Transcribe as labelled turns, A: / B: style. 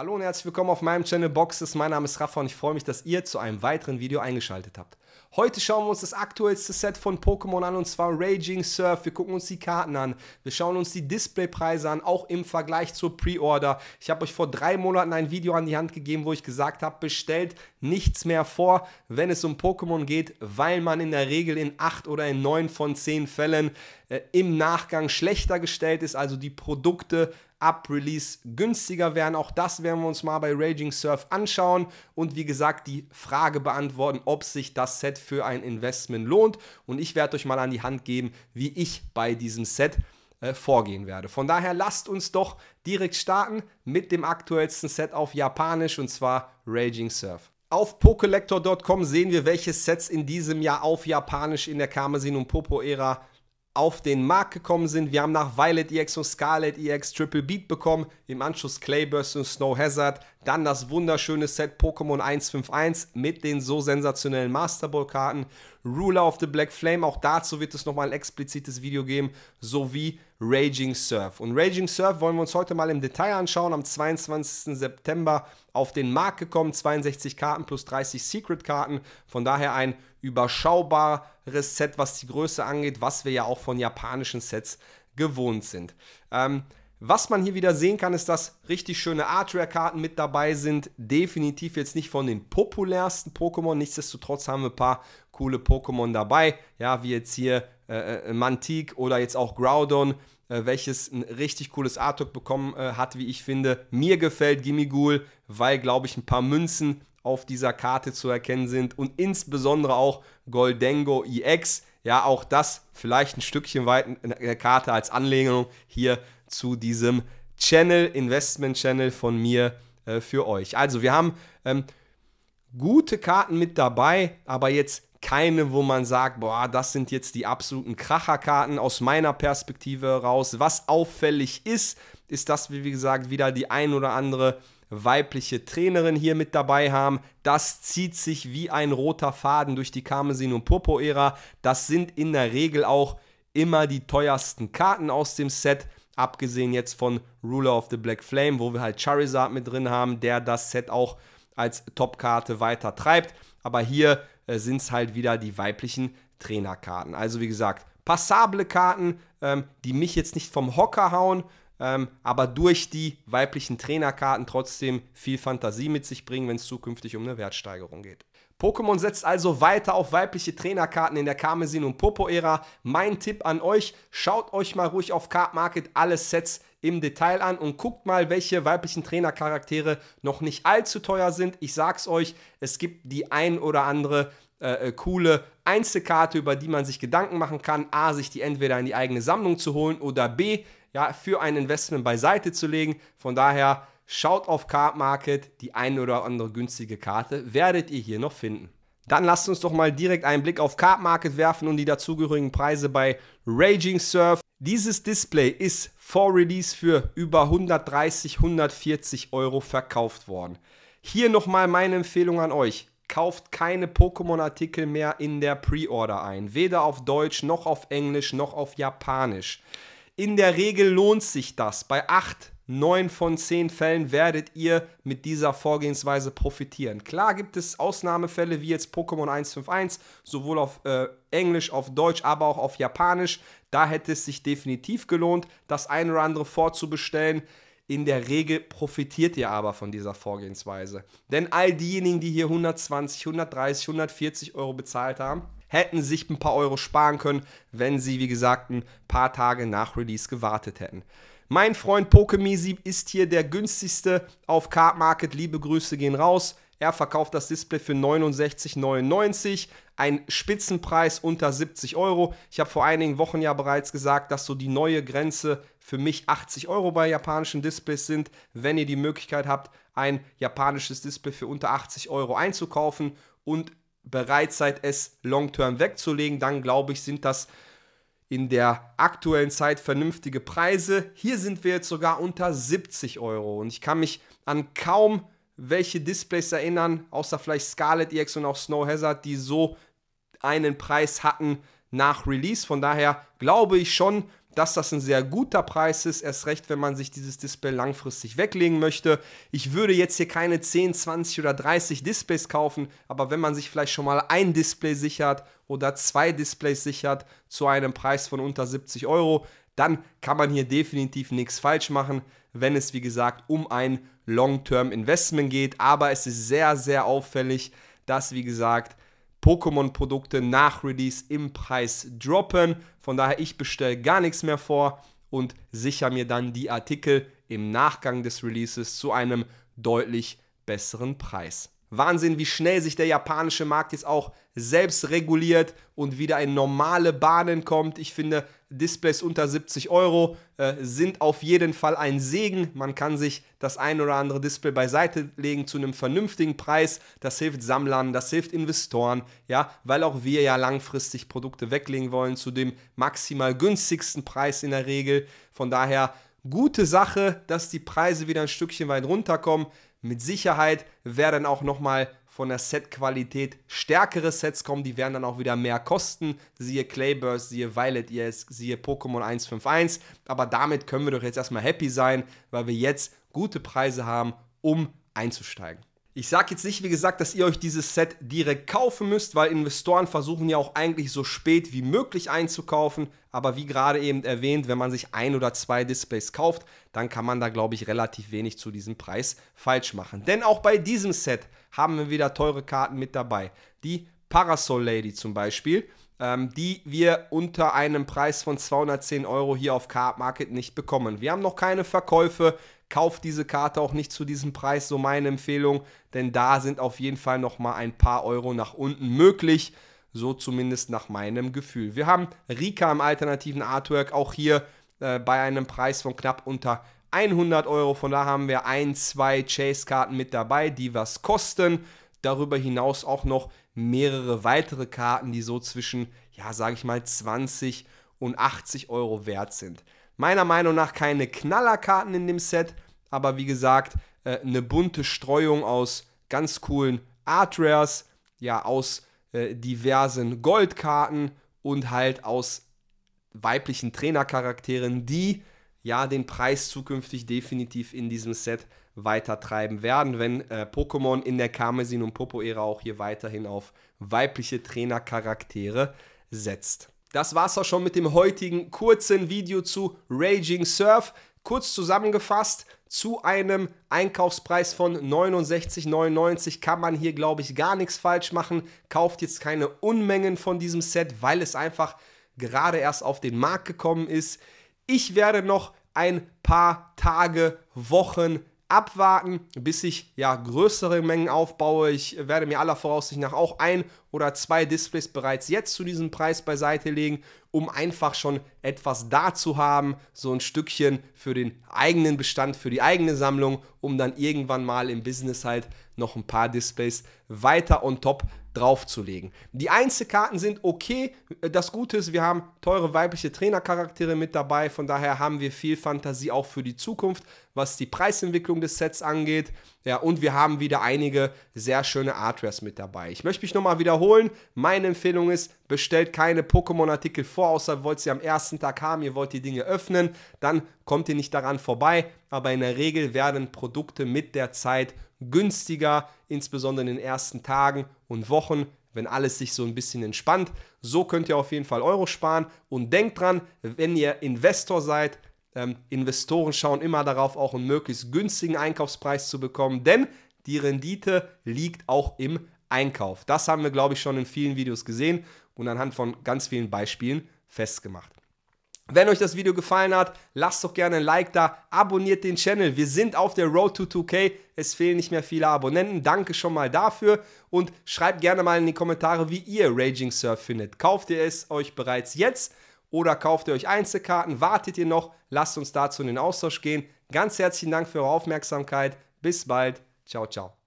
A: Hallo und herzlich willkommen auf meinem Channel Boxes. Mein Name ist Rafa und ich freue mich, dass ihr zu einem weiteren Video eingeschaltet habt. Heute schauen wir uns das aktuellste Set von Pokémon an und zwar Raging Surf. Wir gucken uns die Karten an, wir schauen uns die Displaypreise an, auch im Vergleich zur Pre-Order. Ich habe euch vor drei Monaten ein Video an die Hand gegeben, wo ich gesagt habe, bestellt nichts mehr vor, wenn es um Pokémon geht, weil man in der Regel in acht oder in neun von zehn Fällen äh, im Nachgang schlechter gestellt ist, also die Produkte ab Release günstiger werden. Auch das werden wir uns mal bei Raging Surf anschauen und wie gesagt die Frage beantworten, ob sich das Set für ein Investment lohnt. Und ich werde euch mal an die Hand geben, wie ich bei diesem Set äh, vorgehen werde. Von daher lasst uns doch direkt starten mit dem aktuellsten Set auf Japanisch und zwar Raging Surf. Auf pokelector.com sehen wir, welche Sets in diesem Jahr auf Japanisch in der Karmesin und Popo-Ära auf den Markt gekommen sind. Wir haben nach Violet EX und Scarlet EX Triple Beat bekommen, im Anschluss Clayburst und Snow Hazard, dann das wunderschöne Set Pokémon 151 mit den so sensationellen Master Ball Karten, Ruler of the Black Flame, auch dazu wird es nochmal ein explizites Video geben, sowie Raging Surf. Und Raging Surf wollen wir uns heute mal im Detail anschauen, am 22. September auf den Markt gekommen, 62 Karten plus 30 Secret Karten, von daher ein überschaubar Set, was die Größe angeht, was wir ja auch von japanischen Sets gewohnt sind. Ähm, was man hier wieder sehen kann, ist, dass richtig schöne Artware-Karten mit dabei sind. Definitiv jetzt nicht von den populärsten Pokémon. Nichtsdestotrotz haben wir ein paar coole Pokémon dabei. Ja, wie jetzt hier äh, äh Mantique oder jetzt auch Groudon, äh, welches ein richtig cooles Artwork bekommen äh, hat, wie ich finde. Mir gefällt Gimmigool, weil, glaube ich, ein paar Münzen auf dieser Karte zu erkennen sind und insbesondere auch Goldengo EX. Ja, auch das vielleicht ein Stückchen weit eine Karte als Anlehnung hier zu diesem Channel, Investment Channel von mir äh, für euch. Also wir haben ähm, gute Karten mit dabei, aber jetzt keine, wo man sagt, boah, das sind jetzt die absoluten Kracherkarten aus meiner Perspektive heraus. Was auffällig ist, ist, dass wir, wie gesagt, wieder die ein oder andere weibliche Trainerin hier mit dabei haben. Das zieht sich wie ein roter Faden durch die Karmesin- und Purpur-Ära. Das sind in der Regel auch immer die teuersten Karten aus dem Set. Abgesehen jetzt von Ruler of the Black Flame, wo wir halt Charizard mit drin haben, der das Set auch als Top-Karte weiter treibt. Aber hier äh, sind es halt wieder die weiblichen Trainerkarten. Also wie gesagt, passable Karten, ähm, die mich jetzt nicht vom Hocker hauen, ähm, aber durch die weiblichen Trainerkarten trotzdem viel Fantasie mit sich bringen, wenn es zukünftig um eine Wertsteigerung geht. Pokémon setzt also weiter auf weibliche Trainerkarten in der Karmesin und Popo-Ära. Mein Tipp an euch, schaut euch mal ruhig auf Card Market alle Sets im Detail an und guckt mal, welche weiblichen Trainercharaktere noch nicht allzu teuer sind. Ich sag's euch, es gibt die ein oder andere, äh, äh, coole Einzelkarte, über die man sich Gedanken machen kann, a, sich die entweder in die eigene Sammlung zu holen oder b, ja, für ein Investment beiseite zu legen. Von daher schaut auf Card Market, die eine oder andere günstige Karte werdet ihr hier noch finden. Dann lasst uns doch mal direkt einen Blick auf Card Market werfen und die dazugehörigen Preise bei Raging Surf. Dieses Display ist vor Release für über 130, 140 Euro verkauft worden. Hier nochmal meine Empfehlung an euch kauft keine Pokémon-Artikel mehr in der Pre-Order ein. Weder auf Deutsch, noch auf Englisch, noch auf Japanisch. In der Regel lohnt sich das. Bei 8, 9 von 10 Fällen werdet ihr mit dieser Vorgehensweise profitieren. Klar gibt es Ausnahmefälle wie jetzt Pokémon 151, sowohl auf äh, Englisch, auf Deutsch, aber auch auf Japanisch. Da hätte es sich definitiv gelohnt, das eine oder andere vorzubestellen. In der Regel profitiert ihr aber von dieser Vorgehensweise. Denn all diejenigen, die hier 120, 130, 140 Euro bezahlt haben, hätten sich ein paar Euro sparen können, wenn sie, wie gesagt, ein paar Tage nach Release gewartet hätten. Mein Freund Pokemisi ist hier der günstigste auf Cardmarket. Liebe Grüße gehen raus. Er verkauft das Display für 69,99, ein Spitzenpreis unter 70 Euro. Ich habe vor einigen Wochen ja bereits gesagt, dass so die neue Grenze für mich 80 Euro bei japanischen Displays sind, wenn ihr die Möglichkeit habt, ein japanisches Display für unter 80 Euro einzukaufen und bereit seid, es long-term wegzulegen, dann glaube ich, sind das in der aktuellen Zeit vernünftige Preise. Hier sind wir jetzt sogar unter 70 Euro und ich kann mich an kaum welche Displays erinnern, außer vielleicht Scarlet EX und auch Snow Hazard, die so einen Preis hatten nach Release. Von daher glaube ich schon, dass das ein sehr guter Preis ist, erst recht, wenn man sich dieses Display langfristig weglegen möchte. Ich würde jetzt hier keine 10, 20 oder 30 Displays kaufen, aber wenn man sich vielleicht schon mal ein Display sichert oder zwei Displays sichert zu einem Preis von unter 70 Euro, dann kann man hier definitiv nichts falsch machen wenn es, wie gesagt, um ein Long-Term-Investment geht. Aber es ist sehr, sehr auffällig, dass, wie gesagt, Pokémon-Produkte nach Release im Preis droppen. Von daher, ich bestelle gar nichts mehr vor und sichere mir dann die Artikel im Nachgang des Releases zu einem deutlich besseren Preis. Wahnsinn, wie schnell sich der japanische Markt jetzt auch selbst reguliert und wieder in normale Bahnen kommt. Ich finde, Displays unter 70 Euro äh, sind auf jeden Fall ein Segen. Man kann sich das ein oder andere Display beiseite legen zu einem vernünftigen Preis. Das hilft Sammlern, das hilft Investoren, ja, weil auch wir ja langfristig Produkte weglegen wollen zu dem maximal günstigsten Preis in der Regel. Von daher gute Sache, dass die Preise wieder ein Stückchen weit runterkommen mit Sicherheit werden auch nochmal von der Set-Qualität stärkere Sets kommen, die werden dann auch wieder mehr kosten, siehe Clayburst, siehe Violet ES, siehe Pokémon 151, aber damit können wir doch jetzt erstmal happy sein, weil wir jetzt gute Preise haben, um einzusteigen. Ich sage jetzt nicht, wie gesagt, dass ihr euch dieses Set direkt kaufen müsst, weil Investoren versuchen ja auch eigentlich so spät wie möglich einzukaufen. Aber wie gerade eben erwähnt, wenn man sich ein oder zwei Displays kauft, dann kann man da, glaube ich, relativ wenig zu diesem Preis falsch machen. Denn auch bei diesem Set haben wir wieder teure Karten mit dabei. Die Parasol Lady zum Beispiel ähm, die wir unter einem Preis von 210 Euro hier auf Card Market nicht bekommen. Wir haben noch keine Verkäufe, kauft diese Karte auch nicht zu diesem Preis, so meine Empfehlung, denn da sind auf jeden Fall nochmal ein paar Euro nach unten möglich. So zumindest nach meinem Gefühl. Wir haben Rika im alternativen Artwork auch hier äh, bei einem Preis von knapp unter 100 Euro. Von da haben wir ein, zwei Chase-Karten mit dabei, die was kosten darüber hinaus auch noch mehrere weitere Karten, die so zwischen, ja, sage ich mal, 20 und 80 Euro wert sind. Meiner Meinung nach keine Knallerkarten in dem Set, aber wie gesagt, äh, eine bunte Streuung aus ganz coolen Art Rares, ja, aus äh, diversen Goldkarten und halt aus weiblichen Trainercharakteren, die ja den Preis zukünftig definitiv in diesem Set weiter treiben werden, wenn äh, Pokémon in der Karmesin- und Popo-Ära auch hier weiterhin auf weibliche Trainercharaktere setzt. Das war's auch schon mit dem heutigen kurzen Video zu Raging Surf. Kurz zusammengefasst, zu einem Einkaufspreis von 69,99 kann man hier, glaube ich, gar nichts falsch machen. Kauft jetzt keine Unmengen von diesem Set, weil es einfach gerade erst auf den Markt gekommen ist. Ich werde noch ein paar Tage, Wochen, abwarten, bis ich ja größere Mengen aufbaue. Ich werde mir aller Voraussicht nach auch ein oder zwei Displays bereits jetzt zu diesem Preis beiseite legen, um einfach schon etwas da zu haben, so ein Stückchen für den eigenen Bestand, für die eigene Sammlung, um dann irgendwann mal im Business halt noch ein paar Displays weiter on top draufzulegen. Die Einzelkarten sind okay. Das Gute ist, wir haben teure weibliche Trainercharaktere mit dabei. Von daher haben wir viel Fantasie auch für die Zukunft, was die Preisentwicklung des Sets angeht. Ja, und wir haben wieder einige sehr schöne Artwares mit dabei. Ich möchte mich nochmal wiederholen. Meine Empfehlung ist, bestellt keine Pokémon-Artikel vor, außer wollt sie am ersten Tag haben, ihr wollt die Dinge öffnen, dann kommt ihr nicht daran vorbei. Aber in der Regel werden Produkte mit der Zeit günstiger, insbesondere in den ersten Tagen und Wochen, wenn alles sich so ein bisschen entspannt. So könnt ihr auf jeden Fall Euro sparen und denkt dran, wenn ihr Investor seid, ähm, Investoren schauen immer darauf, auch einen möglichst günstigen Einkaufspreis zu bekommen, denn die Rendite liegt auch im Einkauf. Das haben wir, glaube ich, schon in vielen Videos gesehen und anhand von ganz vielen Beispielen festgemacht. Wenn euch das Video gefallen hat, lasst doch gerne ein Like da, abonniert den Channel. Wir sind auf der Road to 2K. Es fehlen nicht mehr viele Abonnenten. Danke schon mal dafür und schreibt gerne mal in die Kommentare, wie ihr Raging Surf findet. Kauft ihr es euch bereits jetzt oder kauft ihr euch Einzelkarten? Wartet ihr noch? Lasst uns dazu in den Austausch gehen. Ganz herzlichen Dank für eure Aufmerksamkeit. Bis bald. Ciao, ciao.